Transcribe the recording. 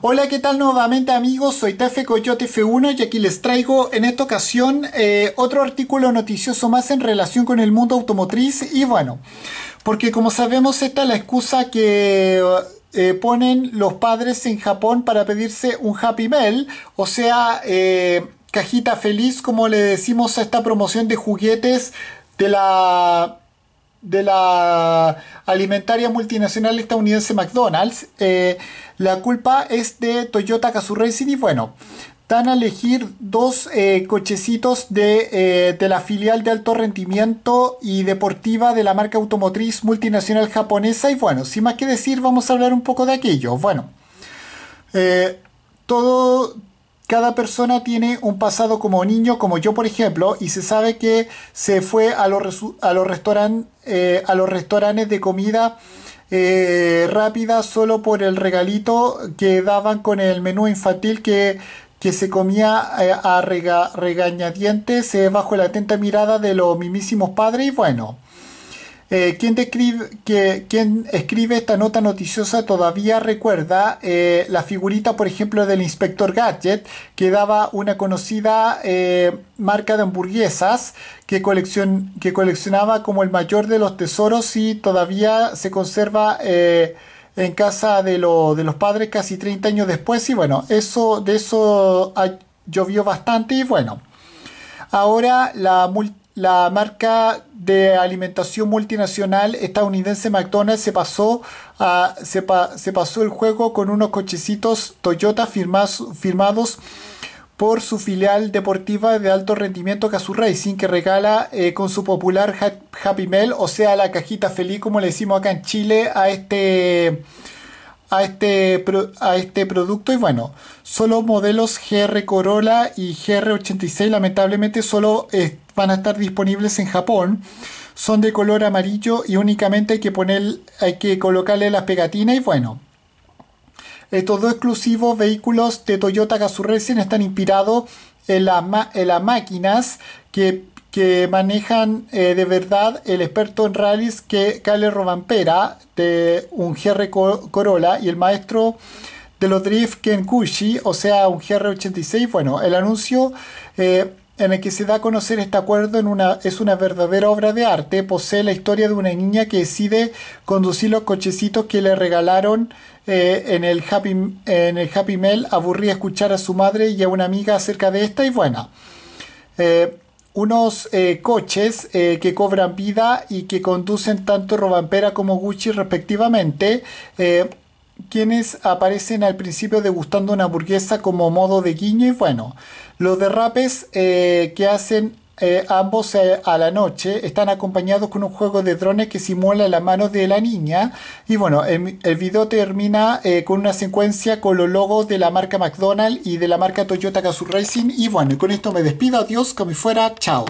Hola, ¿qué tal nuevamente amigos? Soy Tefe Coyote F1 y aquí les traigo en esta ocasión eh, otro artículo noticioso más en relación con el mundo automotriz y bueno, porque como sabemos esta es la excusa que eh, eh, ponen los padres en Japón para pedirse un Happy Mail, o sea, cajita feliz como le decimos a esta promoción de juguetes de la de la alimentaria multinacional estadounidense McDonald's. Eh, la culpa es de Toyota Kazu Racing y bueno, dan a elegir dos eh, cochecitos de, eh, de, la filial de alto rendimiento y deportiva de la marca automotriz multinacional japonesa. Y bueno, sin más que decir, vamos a hablar un poco de aquello. Bueno, todo, cada persona tiene un pasado como niño, como yo por ejemplo, y se sabe que se fue a los, eh, restaurantes de comida eh, rápida solo por el regalito que daban con el menú infantil que, se comía eh, a regañadientes bajo la atenta mirada de los mismísimos padres y bueno. Eh, quien, escribe esta nota noticiosa todavía recuerda eh, la figurita, por ejemplo, del inspector Gadget, que daba una conocida eh, marca de hamburguesas que, coleccionaba como el mayor de los tesoros y todavía se conserva eh, en casa de, los padres casi 30 años después. Y bueno, eso, de eso llovió bastante y bueno. Ahora la multa la marca de alimentación multinacional estadounidense McDonald's se pasó, el juego con unos cochecitos Toyota firmados por su filial deportiva de alto rendimiento Kazoo Racing que regala eh, con su popular Happy Meal, o sea la cajita feliz como le decimos acá en Chile a este a este, a este producto y bueno, solo modelos GR Corolla y GR86 lamentablemente solo van a estar disponibles en Japón. Son de color amarillo y únicamente hay que, poner, hay que colocarle las pegatinas y bueno. Estos dos exclusivos vehículos de Toyota Gazoo Racing están inspirados en, la, en las máquinas que que manejan eh, de verdad el experto en rallies que Kale Robampera de un GR Corolla y el maestro de los drift Kushi, o sea, un GR86. Bueno, el anuncio eh, en el que se da a conocer este acuerdo es una verdadera obra de arte. Posee la historia de una niña que decide conducir los cochecitos que le regalaron eh, en, el Happy, en el Happy Mail. Aburría escuchar a su madre y a una amiga acerca de esta y bueno unos eh, coches eh, que cobran vida y que conducen tanto Robampera como Gucci respectivamente, eh, quienes aparecen al principio degustando una hamburguesa como modo de guiño y bueno, los derrapes que hacen eh, ambos eh, a la noche están acompañados con un juego de drones que simula la mano de la niña. Y bueno, el, video termina eh, con una secuencia con los logos de la marca McDonald's y de la marca Toyota Gazoo Racing. Y bueno, con esto me despido, adiós, como fuera, chao.